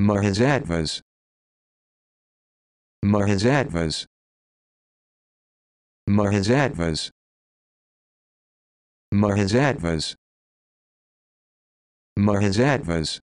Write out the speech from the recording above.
Mahasattvas Mahasattvas Mahasattvas Mahasattvas Mahasattvas